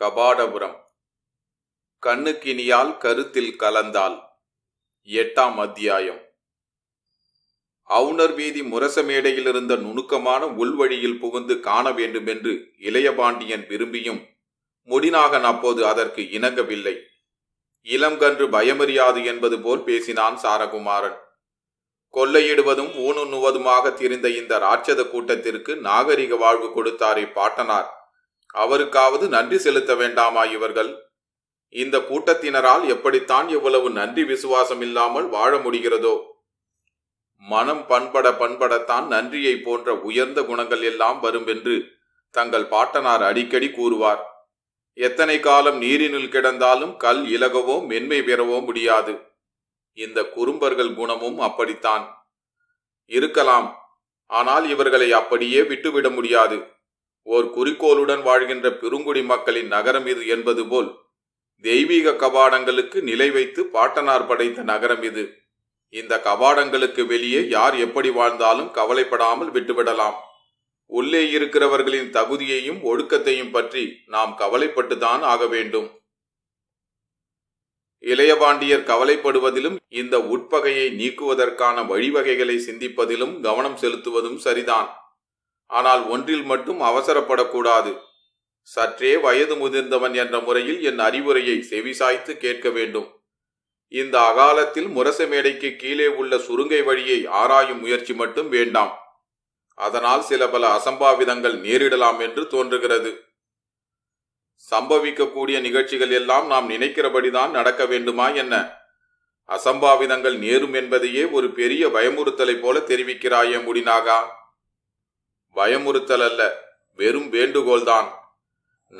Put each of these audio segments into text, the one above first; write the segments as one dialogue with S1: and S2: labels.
S1: கபாடபுரம் கண்ணுக்கினியால் கருத்தில் கலந்தால் எட்டாம் அத்தியாயம் அவுணர் வீதி முரச மேடையில் இருந்த நுணுக்கமான உள்வழியில் புகுந்து காண வேண்டுமென்று இளையபாண்டியன் விரும்பியும் முடினாகன் அப்போது அதற்கு இணங்கவில்லை இளங்கன்று பயமறியாது என்பது போல் பேசினான் சாரகுமாரன் கொள்ளையிடுவதும் ஊனுண்ணுவதுமாக திரிந்த இந்த ராட்சத கூட்டத்திற்கு நாகரிக வாழ்வு கொடுத்தாரே பாட்டனார் அவருக்காவது நன்றி செலுத்த வேண்டாமா இவர்கள் இந்த கூட்டத்தினரால் எப்படித்தான் இவ்வளவு நன்றி விசுவாசம் இல்லாமல் வாழ முடிகிறதோ மனம் பண்பட பண்படத்தான் நன்றியை போன்ற உயர்ந்த குணங்கள் எல்லாம் வரும் என்று தங்கள் பாட்டனார் அடிக்கடி கூறுவார் எத்தனை காலம் நீரினுள் கிடந்தாலும் கல் இலகவோ மென்மை பெறவோ முடியாது இந்த குறும்பர்கள் குணமும் அப்படித்தான் இருக்கலாம் ஆனால் இவர்களை அப்படியே விட்டுவிட முடியாது ஓர் குறிக்கோளுடன் வாழ்கின்ற பெருங்குடி மக்களின் நகரம் இது என்பது போல் தெய்வீக கபாடங்களுக்கு நிலை வைத்து பாட்டனார் படைத்த நகரம் இது இந்த கபாடங்களுக்கு வெளியே யார் எப்படி வாழ்ந்தாலும் கவலைப்படாமல் விட்டுவிடலாம் உள்ளே இருக்கிறவர்களின் தகுதியையும் ஒழுக்கத்தையும் பற்றி நாம் கவலைப்பட்டுதான் ஆக வேண்டும் இளையபாண்டியர் கவலைப்படுவதிலும் இந்த உட்பகையை நீக்குவதற்கான வழிவகைகளை சிந்திப்பதிலும் கவனம் செலுத்துவதும் சரிதான் ஆனால் ஒன்றில் மட்டும் அவசரப்படக்கூடாது சற்றே வயது முதிர்ந்தவன் என்ற முறையில் என் அறிவுரையை செவிசாய்த்து கேட்க வேண்டும் இந்த அகாலத்தில் முரச மேடைக்கு கீழே உள்ள சுருங்கை வழியை ஆராயும் முயற்சி மட்டும் வேண்டாம் அதனால் சில பல அசம்பாவிதங்கள் நேரிடலாம் என்று தோன்றுகிறது சம்பவிக்கக்கூடிய நிகழ்ச்சிகள் எல்லாம் நாம் நினைக்கிறபடிதான் நடக்க வேண்டுமா என்ன அசம்பாவிதங்கள் நேரும் என்பதையே ஒரு பெரிய பயமுறுத்தலை போல தெரிவிக்கிறாயே முடினாகா பயமுறுத்தல் அல்ல வெறும் வேண்டுகோள்தான்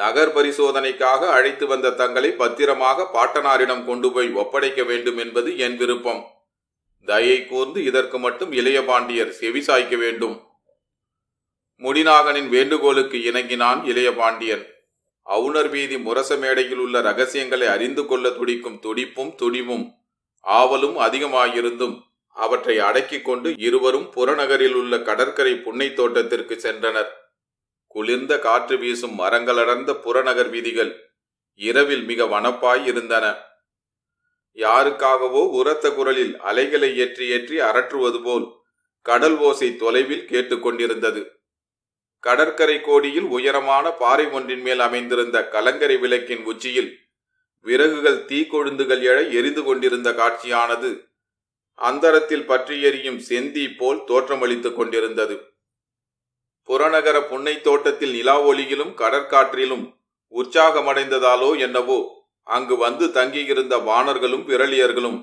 S1: நகர் பரிசோதனைக்காக அழைத்து வந்த தங்களை பத்திரமாக பாட்டனாரிடம் கொண்டு போய் ஒப்படைக்க வேண்டும் என்பது என் விருப்பம் தயை கூர்ந்து இதற்கு மட்டும் இளைய பாண்டியர் செவி சாய்க்க வேண்டும் முடிநாகனின் வேண்டுகோளுக்கு இணங்கினான் இளைய பாண்டியன் அவுணர் வீதி முரச மேடையில் உள்ள ரகசியங்களை அறிந்து கொள்ள துடிக்கும் துடிப்பும் துடிவும் ஆவலும் அதிகமாயிருந்தும் அவற்றை அடக்கிக் கொண்டு இருவரும் புறநகரில் உள்ள கடற்கரை புன்னை தோட்டத்திற்கு சென்றனர் குளிர்ந்த காற்று வீசும் மரங்களடர்ந்த புறநகர் வீதிகள் இரவில் மிக வனப்பாய் இருந்தன யாருக்காகவோ உரத்த குரலில் அலைகளை ஏற்றி ஏற்றி அரற்றுவது போல் கடல் ஓசை தொலைவில் கேட்டுக்கொண்டிருந்தது கடற்கரை கோடியில் உயரமான பாறை ஒன்றின் மேல் அமைந்திருந்த கலங்கரை விளக்கின் உச்சியில் விறகுகள் தீக்கொழுந்துகள் எழ எரிந்து கொண்டிருந்த காட்சியானது அந்தரத்தில் பற்றி எறியும் செந்தி போல் தோற்றமளித்துக் கொண்டிருந்தது புறநகர புன்னை தோட்டத்தில் நிலா ஒளியிலும் கடற்காற்றிலும் உற்சாகமடைந்ததாலோ என்னவோ அங்கு வந்து தங்கியிருந்த வானர்களும் விரலியர்களும்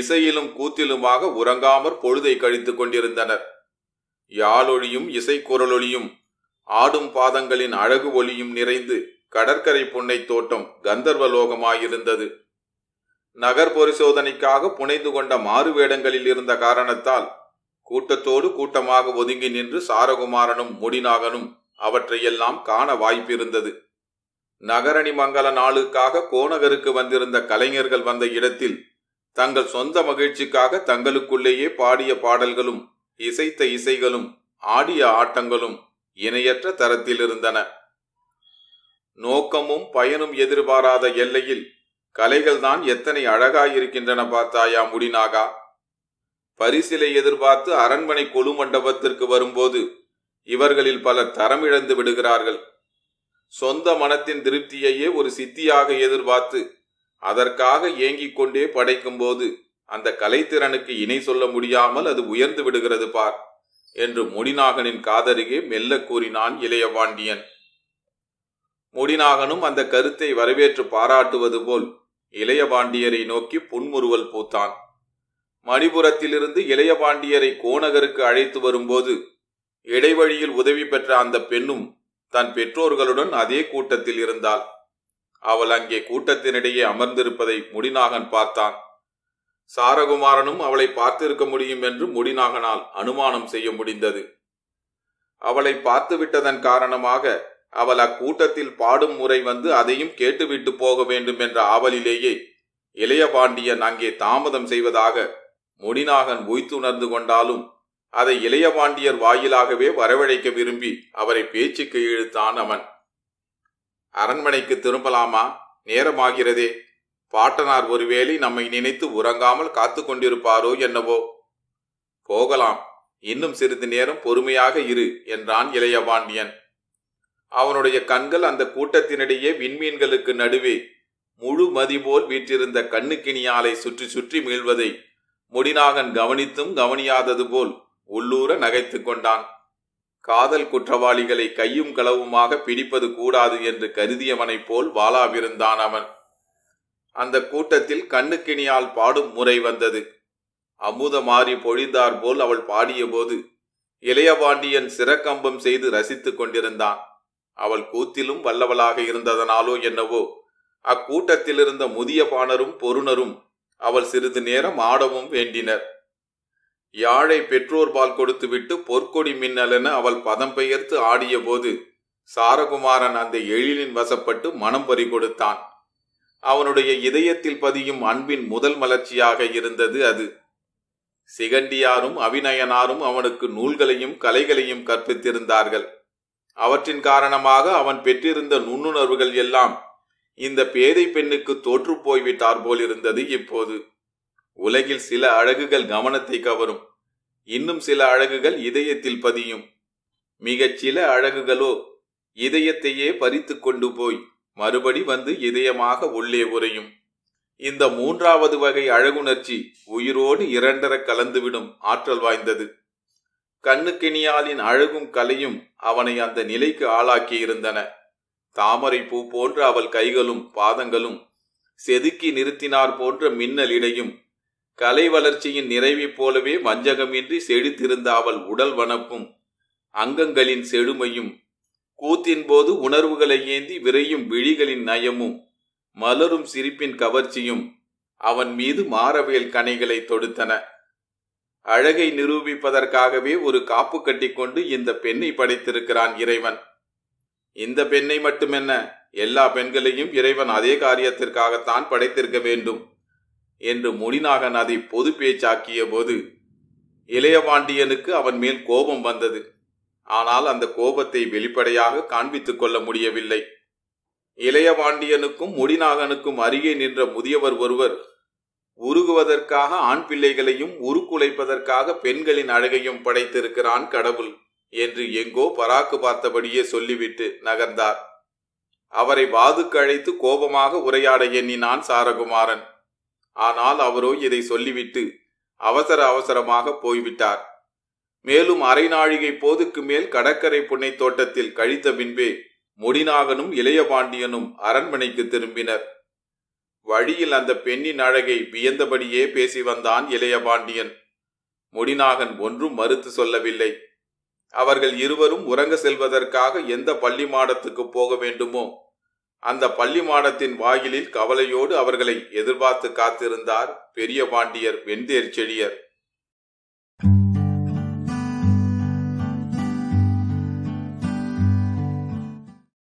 S1: இசையிலும் கூத்திலுமாக உறங்காமற் பொழுதை கழித்துக் கொண்டிருந்தனர் யாழொழியும் இசைக்குரலொலியும் ஆடும் பாதங்களின் அழகு ஒளியும் நிறைந்து கடற்கரை புன்னை தோட்டம் கந்தர்வலோகமாயிருந்தது நகர் பரிசோதனைக்காக புனைந்து கொண்ட மாறுவேடங்களில் இருந்த காரணத்தால் கூட்டத்தோடு கூட்டமாக ஒதுங்கி நின்று சாரகுமாரனும் முடிநாகனும் அவற்றையெல்லாம் காண வாய்ப்பிருந்தது நகரணி மங்கல நாளுக்காக கோநகருக்கு வந்திருந்த கலைஞர்கள் வந்த இடத்தில் தங்கள் சொந்த மகிழ்ச்சிக்காக தங்களுக்குள்ளேயே பாடிய பாடல்களும் இசைத்த இசைகளும் ஆடிய ஆட்டங்களும் இணையற்ற தரத்தில் இருந்தன நோக்கமும் பயனும் எதிர்பாராத எல்லையில் கலைகள் தான் எத்தனை அழகாயிருக்கின்றன பார்த்தாயா முடிநாகா பரிசிலை எதிர்பார்த்து அரண்மனை கொலு மண்டபத்திற்கு வரும்போது இவர்களில் பலர் தரமிழந்து விடுகிறார்கள் சொந்த மனத்தின் திருப்தியையே ஒரு சித்தியாக எதிர்பார்த்து அதற்காக ஏங்கிக் கொண்டே படைக்கும் போது அந்த கலைத்திறனுக்கு இணை சொல்ல முடியாமல் அது உயர்ந்து விடுகிறது பார் என்று முடிநாகனின் காதருகே மெல்ல கூறினான் இளையபாண்டியன் முடிநாகனும் அந்த கருத்தை வரவேற்று பாராட்டுவது போல் இளையபாண்டியரை நோக்கி புன்முறுவல் பூத்தான் மணிபுரத்திலிருந்து இளையபாண்டியரை கோநகருக்கு அழைத்து வரும்போது இடைவழியில் உதவி பெற்ற அந்த பெண்ணும் தன் பெற்றோர்களுடன் அதே கூட்டத்தில் இருந்தாள் அவள் அங்கே கூட்டத்தினிடையே அமர்ந்திருப்பதை முடிநாகன் பார்த்தான் சாரகுமாரனும் அவளை பார்த்திருக்க முடியும் என்று முடிநாகனால் அனுமானம் செய்ய முடிந்தது அவளை பார்த்துவிட்டதன் காரணமாக அவள் அக்கூட்டத்தில் பாடும் முறை வந்து அதையும் கேட்டுவிட்டு போக வேண்டும் என்ற ஆவலிலேயே இளையபாண்டியன் அங்கே தாமதம் செய்வதாக முடிநாகன் உய்த்துணர்ந்து கொண்டாலும் அதை இளையபாண்டியர் வாயிலாகவே வரவழைக்க விரும்பி அவரை பேச்சுக்கு இழுத்தான் அவன் அரண்மனைக்கு திரும்பலாமா நேரமாகிறதே பாட்டனார் ஒருவேளை நம்மை நினைத்து உறங்காமல் காத்து கொண்டிருப்பாரோ என்னவோ போகலாம் இன்னும் சிறிது நேரம் பொறுமையாக இரு என்றான் இளையபாண்டியன் அவனுடைய கண்கள் அந்த கூட்டத்தினிடையே விண்மீன்களுக்கு நடுவே முழு மதிபோல் வீற்றிருந்த கண்ணுக்கினியாலை சுற்றி சுற்றி மீழ்வதை முடிநாகன் கவனித்தும் கவனியாதது போல் உள்ளூர நகைத்து கொண்டான் காதல் குற்றவாளிகளை கையும் களவுமாக பிடிப்பது கூடாது என்று கருதியவனைப் போல் வாலாவிருந்தான் அவன் அந்த கூட்டத்தில் கண்ணுக்கினியால் பாடும் முறை வந்தது அமுத மாறி பொழிந்தார் போல் அவள் பாடியபோது இளையபாண்டியன் சிறக்கம்பம் செய்து ரசித்துக் கொண்டிருந்தான் அவள் கூத்திலும் வல்லவளாக இருந்ததனாலோ என்னவோ அக்கூட்டத்தில் இருந்த முதிய பாணரும் பொருணரும் அவள் சிறிது நேரம் ஆடவும் வேண்டினர் யாழை பெற்றோர் பால் கொடுத்துவிட்டு பொற்கொடி மின்னலென அவள் பதம் பெயர்த்து ஆடிய போது சாரகுமாரன் அந்த எழிலின் வசப்பட்டு மனம் பறி கொடுத்தான் அவனுடைய இதயத்தில் பதியும் அன்பின் முதல் மலர்ச்சியாக இருந்தது அது சிகண்டியாரும் அவிநயனாரும் அவனுக்கு நூல்களையும் கலைகளையும் கற்பித்திருந்தார்கள் அவற்றின் காரணமாக அவன் பெற்றிருந்த நுண்ணுணர்வுகள் எல்லாம் இந்த பேதை பெண்ணுக்கு தோற்று போய்விட்டார் போலிருந்தது இப்போது உலகில் சில அழகுகள் கவனத்தை கவரும் இன்னும் சில அழகுகள் இதயத்தில் பதியும் மிகச் சில அழகுகளோ இதயத்தையே பறித்து கொண்டு போய் மறுபடி வந்து இதயமாக உள்ளே உறையும் இந்த மூன்றாவது வகை அழகுணர்ச்சி உயிரோடு இரண்டர கலந்துவிடும் ஆற்றல் வாய்ந்தது கண்ணுக்கினியாலின் அழகும் கலையும் அவனை அந்த நிலைக்கு ஆளாக்கியிருந்தன தாமரை பூ போன்ற அவள் கைகளும் பாதங்களும் செதுக்கி நிறுத்தினார் போன்ற மின்னலிடையும் கலை வளர்ச்சியின் நிறைவைப் போலவே வஞ்சகமின்றி செழித்திருந்த அவள் உடல் வனப்பும் அங்கங்களின் செழுமையும் கூத்தின் போது உணர்வுகளை ஏந்தி விரையும் விழிகளின் நயமும் மலரும் சிரிப்பின் கவர்ச்சியும் அவன் மீது மாறவியல் கனைகளை தொடுத்தன அழகை நிரூபிப்பதற்காகவே ஒரு காப்பு கட்டிக்கொண்டு இந்த பெண்ணை படைத்திருக்கிறான் இறைவன் இந்த பெண்ணை மட்டுமென்ன எல்லா பெண்களையும் இறைவன் அதே காரியத்திற்காகத்தான் படைத்திருக்க வேண்டும் என்று முடிநாகன் அதை பொது பேச்சாக்கிய போது இளையபாண்டியனுக்கு அவன் மேல் கோபம் வந்தது ஆனால் அந்த கோபத்தை வெளிப்படையாக காண்பித்துக் கொள்ள முடியவில்லை இளையபாண்டியனுக்கும் முடிநாகனுக்கும் அருகே நின்ற முதியவர் ஒருவர் உருகுவதற்காக ஆண் பிள்ளைகளையும் உருக்குலைப்பதற்காக பெண்களின் அழகையும் படைத்திருக்கிறான் கடவுள் என்று எங்கோ பராக்கு பார்த்தபடியே சொல்லிவிட்டு நகர்ந்தார் அவரை வாதுக்கு அழைத்து கோபமாக உரையாட எண்ணினான் சாரகுமாரன் ஆனால் அவரோ இதை சொல்லிவிட்டு அவசர அவசரமாக போய்விட்டார் மேலும் அரைநாழிகை போதுக்கு மேல் கடற்கரை புன்னை தோட்டத்தில் கழித்த பின்பே முடிநாகனும் இளையபாண்டியனும் அரண்மனைக்கு திரும்பினர் வழியில் அந்த பெண்ணின் அழகை வியந்தபடியே பேசி வந்தான் இளையபாண்டியன் முடிநாகன் ஒன்றும் மறுத்து சொல்லவில்லை அவர்கள் இருவரும் உறங்க செல்வதற்காக எந்த பள்ளி மாடத்துக்கு போக வேண்டுமோ அந்த பள்ளி மாடத்தின் வாயிலில் கவலையோடு அவர்களை எதிர்பார்த்து காத்திருந்தார் பெரிய பாண்டியர் வெந்தேர் செழியர்